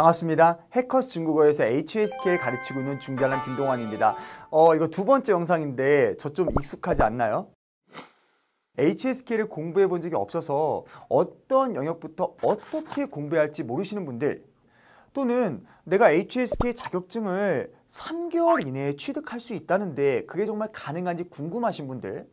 반갑습니다. 해커스 중국어에서 h s k 를 가르치고 있는 중장한 김동환입니다. 어, 이거 두 번째 영상인데 저 좀 익숙하지 않나요? h s q l 공부해 본 적이 없어서 어떤 영역부터 어떻게 공부해야 할지 모르시는 분들 또는 내가 HSK 자격증을 3개월 이내에 취득할 수 있다는데 그게 정말 가능한지 궁금하신 분들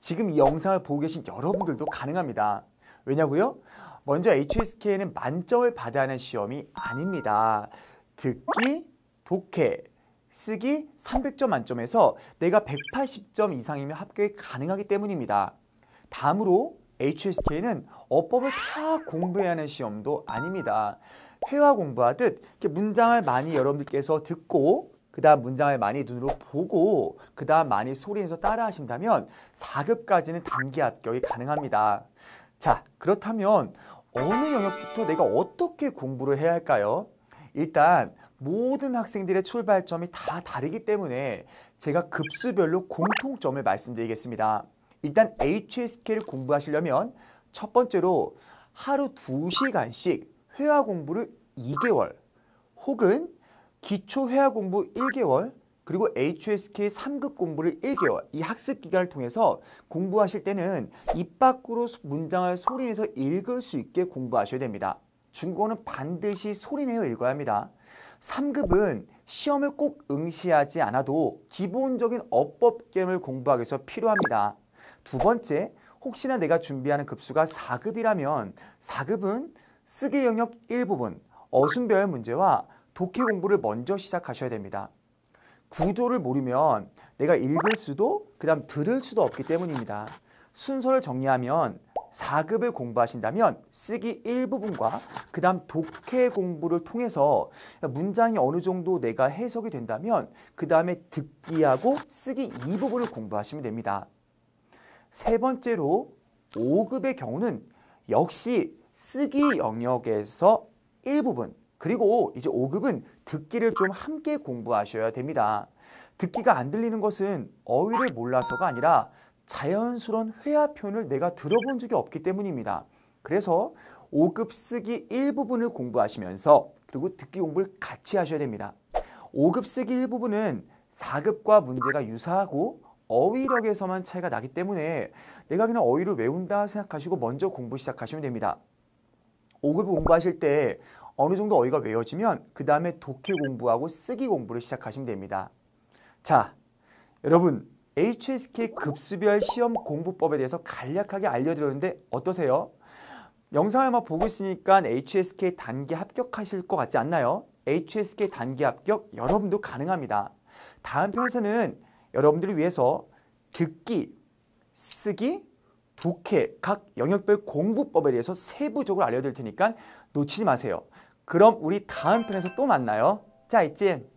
지금 이 영상을 보고 계신 여러분들도 가능합니다. 왜냐고요? 먼저 HSK는 만점을 받아야 하는 시험이 아닙니다. 듣기, 독해, 쓰기 300점 만점에서 내가 180점 이상이면 합격이 가능하기 때문입니다. 다음으로 HSK는 어법을 다 공부해야 하는 시험도 아닙니다. 회화 공부하듯 이렇게 문장을 많이 여러분들께서 듣고 그 다음 문장을 많이 눈으로 보고 그 다음 많이 소리에서 따라 하신다면 4급까지는 단기 합격이 가능합니다. 자, 그렇다면 어느 영역부터 내가 어떻게 공부를 해야 할까요? 일단 모든 학생들의 출발점이 다 다르기 때문에 제가 급수별로 공통점을 말씀드리겠습니다. 일단 HSK를 공부하시려면 첫 번째로 하루 두시간씩 회화 공부를 2개월 혹은 기초 회화 공부 1개월 그리고 HSK 3급 공부를 1개월 이 학습 기간을 통해서 공부하실 때는 입 밖으로 문장을 소리내서 읽을 수 있게 공부하셔야 됩니다. 중국어는 반드시 소리내어 읽어야 합니다. 3급은 시험을 꼭 응시하지 않아도 기본적인 어법 게을 공부하기 위해서 필요합니다. 두 번째, 혹시나 내가 준비하는 급수가 4급이라면 4급은 쓰기 영역 일부분, 어순별 문제와 독해 공부를 먼저 시작하셔야 됩니다. 구조를 모르면 내가 읽을 수도 그 다음 들을 수도 없기 때문입니다. 순서를 정리하면 4급을 공부하신다면 쓰기 1부분과그 다음 독해 공부를 통해서 문장이 어느 정도 내가 해석이 된다면 그 다음에 듣기하고 쓰기 2 부분을 공부하시면 됩니다. 세 번째로 5급의 경우는 역시 쓰기 영역에서 1부분 그리고 이제 5급은 듣기를 좀 함께 공부하셔야 됩니다. 듣기가 안 들리는 것은 어휘를 몰라서가 아니라 자연스러운 회화 표현을 내가 들어본 적이 없기 때문입니다. 그래서 5급 쓰기 일부분을 공부하시면서 그리고 듣기 공부를 같이 하셔야 됩니다. 5급 쓰기 일부분은 4급과 문제가 유사하고 어휘력에서만 차이가 나기 때문에 내가 그냥 어휘를 외운다 생각하시고 먼저 공부 시작하시면 됩니다. 5급 공부하실 때 어느 정도 어휘가 외워지면 그 다음에 독해 공부하고 쓰기 공부를 시작하시면 됩니다. 자, 여러분 HSK 급수별 시험 공부법에 대해서 간략하게 알려드렸는데 어떠세요? 영상을 막 보고 있으니까 HSK 단기 합격하실 것 같지 않나요? HSK 단기 합격 여러분도 가능합니다. 다음 편에서는 여러분들을 위해서 듣기, 쓰기, 국회, 각 영역별 공부법에 대해서 세부적으로 알려드릴 테니까 놓치지 마세요. 그럼 우리 다음 편에서 또 만나요. 짜이찐!